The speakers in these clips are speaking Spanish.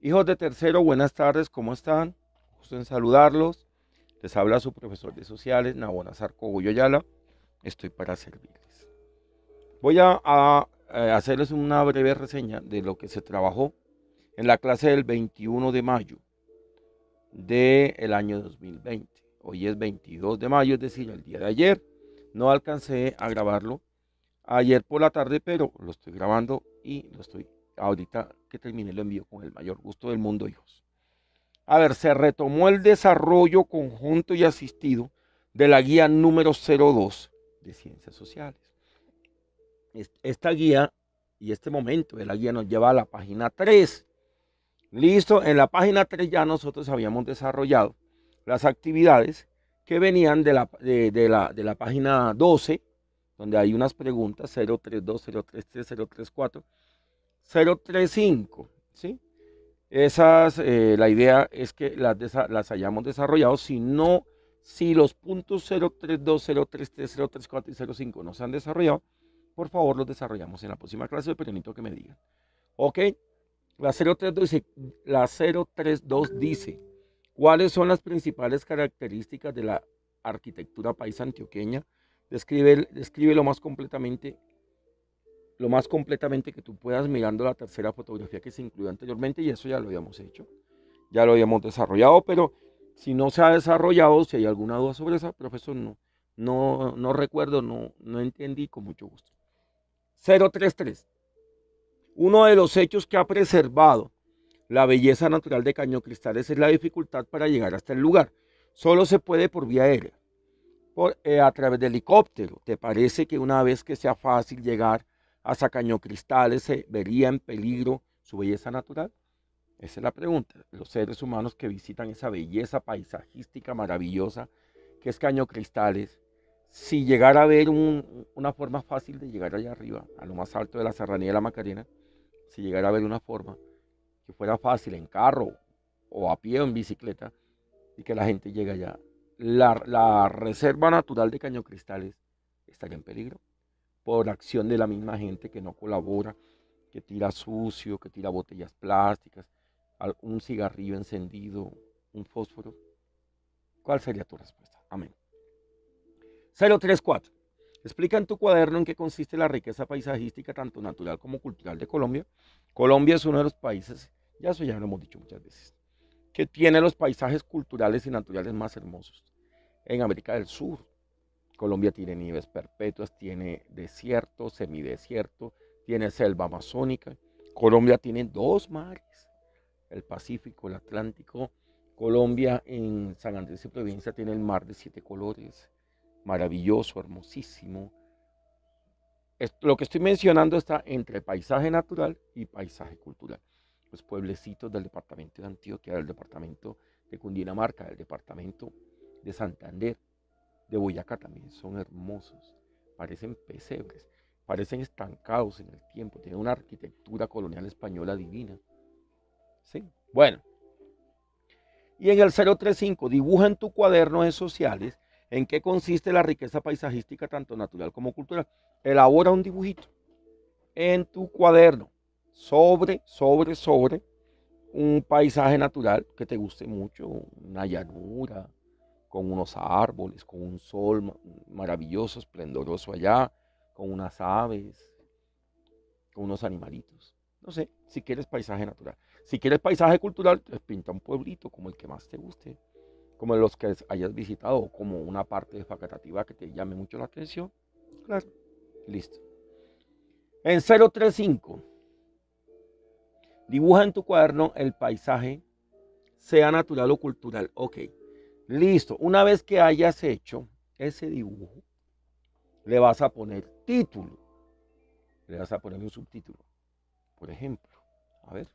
Hijos de tercero, buenas tardes, ¿cómo están? Justo en saludarlos. Les habla su profesor de sociales, Nabona Sarco Estoy para servirles. Voy a, eh, hacerles una breve reseña de lo que se trabajó en la clase del 21 de mayo del el año 2020. Hoy es 22 de mayo, es decir, el día de ayer. No alcancé a grabarlo ayer por la tarde, pero lo estoy grabando y lo estoy Ahorita que termine lo envío con el mayor gusto del mundo, hijos. A ver, se retomó el desarrollo conjunto y asistido de la guía número 02 de ciencias sociales. Esta guía y este momento de la guía nos lleva a la página 3. Listo, en la página 3 ya nosotros habíamos desarrollado las actividades que venían de la, la, página 12, donde hay unas preguntas 032, 033, 034 035. ¿sí? Esas, eh, la idea es que las, las hayamos desarrollado, si no, si los puntos 032, 033, 034 y 05 no se han desarrollado, por favor los desarrollamos en la próxima clase, pero necesito que me digan. ¿Ok? La 032 dice, la 032 dice ¿cuáles son las principales características de la arquitectura país antioqueña? Describe, describe lo más completamente lo más completamente que tú puedas mirando la tercera fotografía que se incluyó anteriormente y eso ya lo habíamos hecho, ya lo habíamos desarrollado, pero si no se ha desarrollado, si hay alguna duda sobre eso, profesor, no, no, no recuerdo, no, no entendí con mucho gusto. 033. Uno de los hechos que ha preservado la belleza natural de Caño Cristales es la dificultad para llegar hasta el lugar. Solo se puede por vía aérea, por, eh, a través de helicóptero. ¿Te parece que una vez que sea fácil llegar hasta Caño Cristales se vería en peligro su belleza natural? Esa es la pregunta. Los seres humanos que visitan esa belleza paisajística maravillosa que es Caño Cristales, si llegara a ver una forma fácil de llegar allá arriba, a lo más alto de la Serranía de la Macarena, si llegara a ver una forma que fuera fácil en carro o a pie o en bicicleta y que la gente llegue allá, la, la reserva natural de Caño Cristales estaría en peligro por acción de la misma gente que no colabora, que tira sucio, que tira botellas plásticas, un cigarrillo encendido, un fósforo. ¿Cuál sería tu respuesta? Amén. 034. Explica en tu cuaderno en qué consiste la riqueza paisajística, tanto natural como cultural de Colombia. Colombia es uno de los países, ya eso ya lo hemos dicho muchas veces, que tiene los paisajes culturales y naturales más hermosos en América del Sur. Colombia tiene nieves perpetuas, tiene desierto, semidesierto, tiene selva amazónica. Colombia tiene dos mares, el Pacífico, el Atlántico. Colombia en San Andrés y Provincia tiene el mar de siete colores, maravilloso, hermosísimo. lo que estoy mencionando está entre paisaje natural y paisaje cultural. Los pueblecitos del departamento de Antioquia, del departamento de Cundinamarca, del departamento de Santander, de Boyacá también son hermosos, parecen pesebres, parecen estancados en el tiempo, tienen una arquitectura colonial española divina. ¿Sí? Bueno. Y en el 035, dibuja en tu cuaderno de sociales en qué consiste la riqueza paisajística tanto natural como cultural. Elabora un dibujito en tu cuaderno sobre, sobre, sobre un paisaje natural que te guste mucho, una llanura, con unos árboles, con un sol maravilloso, esplendoroso allá, con unas aves, con unos animalitos. No sé, si quieres paisaje natural. Si quieres paisaje cultural, pinta un pueblito como el que más te guste, como los que hayas visitado, como una parte facultativa que te llame mucho la atención. Claro, listo. En 035, dibuja en tu cuaderno el paisaje, sea natural o cultural. Ok. Listo. Una vez que hayas hecho ese dibujo, le vas a poner título. Le vas a poner un subtítulo. Por ejemplo, a ver,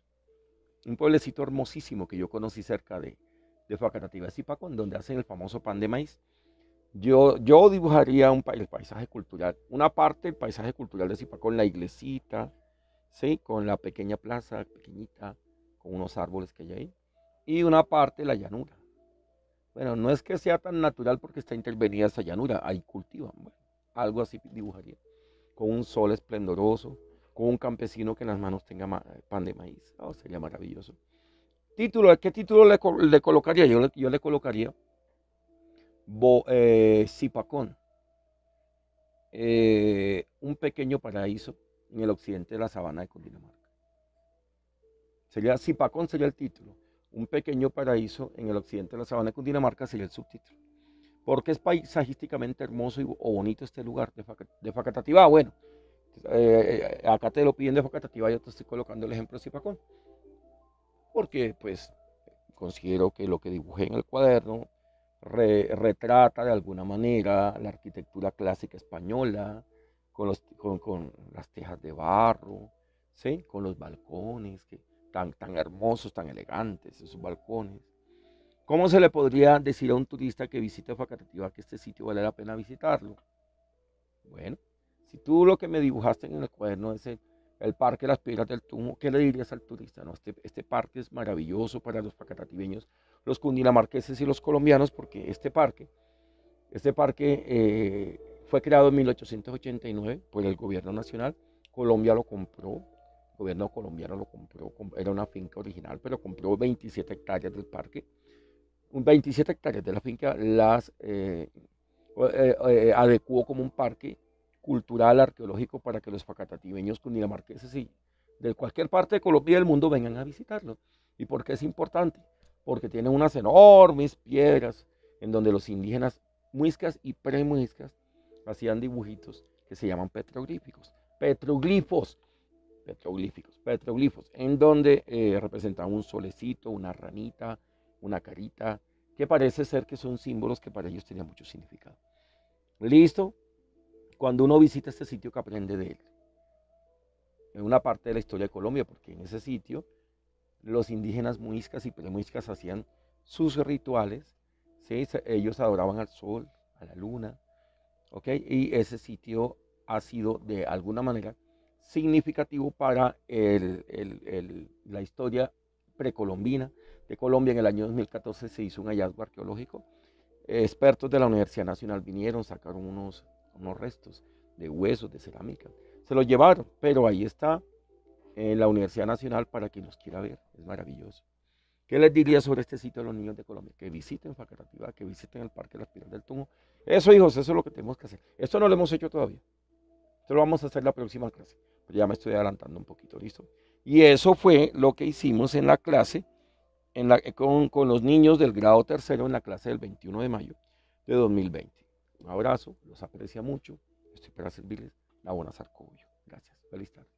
un pueblecito hermosísimo que yo conocí cerca de, de Facatativa de Zipacón, donde hacen el famoso pan de maíz. Yo, yo dibujaría un, el paisaje cultural, una parte del paisaje cultural de Zipacón, la iglesita, ¿sí? con la pequeña plaza pequeñita, con unos árboles que hay ahí, y una parte la llanura. Bueno, no es que sea tan natural porque está intervenida esa llanura, ahí cultivan, algo así dibujaría, con un sol esplendoroso, con un campesino que en las manos tenga eh, pan de maíz, oh, sería maravilloso. Título, ¿qué título le, colocaría? Yo le, colocaría eh, Zipacón, eh, un pequeño paraíso en el occidente de la sabana de Cundinamarca. Sería Zipacón sería el título. Un pequeño paraíso en el occidente de la sabana de Cundinamarca sería el subtítulo. porque es paisajísticamente hermoso o bonito este lugar de, facatativa ah, Bueno, eh, acá te lo piden de Facatativá, yo te estoy colocando el ejemplo de con Porque, pues, considero que lo que dibujé en el cuaderno retrata de alguna manera la arquitectura clásica española, con, las tejas de barro, ¿sí? con los balcones, que tan, hermosos, tan elegantes, esos balcones. ¿Cómo se le podría decir a un turista que visita Facatativá que este sitio vale la pena visitarlo? Bueno, si tú lo que me dibujaste en el cuaderno es el, Parque Las Piedras del Tumo, ¿qué le dirías al turista? No, este, este parque es maravilloso para los facatativeños, los cundinamarqueses y los colombianos, porque este parque, este parque eh, fue creado en 1889 por el gobierno nacional, Colombia lo compró, el gobierno colombiano lo compró, era una finca original, pero compró 27 hectáreas del parque. 27 hectáreas de la finca las eh, eh, eh, adecuó como un parque cultural, arqueológico, para que los facatativeños cundinamarqueses y de cualquier parte de Colombia y del mundo vengan a visitarlo. ¿Y por qué es importante? Porque tiene unas enormes piedras en donde los indígenas muiscas y premuiscas hacían dibujitos que se llaman petroglíficos. Petroglifos petroglíficos, petroglifos, en donde eh, un solecito, una ranita, una carita, que parece ser que son símbolos que para ellos tenían mucho significado. Listo, cuando uno visita este sitio que aprende de él, En una parte de la historia de Colombia, porque en ese sitio los indígenas muiscas y premuiscas hacían sus rituales, ellos adoraban al sol, a la luna, Y ese sitio ha sido de alguna manera significativo para la historia precolombina de Colombia. En el año 2014 se hizo un hallazgo arqueológico. Expertos de la Universidad Nacional vinieron, sacaron unos, unos restos de huesos, de cerámica. Se los llevaron, pero ahí está en la Universidad Nacional para quien los quiera ver. Es maravilloso. ¿Qué les diría sobre este sitio a los niños de Colombia? Que visiten Facatativá, que visiten el Parque de las Piedras del Tumo. Eso, hijos, eso es lo que tenemos que hacer. Esto no lo hemos hecho todavía. Esto lo vamos a hacer la próxima clase. Pues ya me estoy adelantando un poquito, ¿listo? Y eso fue lo que hicimos en la clase, en la, con, con, los niños del grado tercero en la clase del 21 de mayo de 2020. Un abrazo, los aprecia mucho, estoy para servirles. La buena Sarcobio. Gracias, feliz tarde.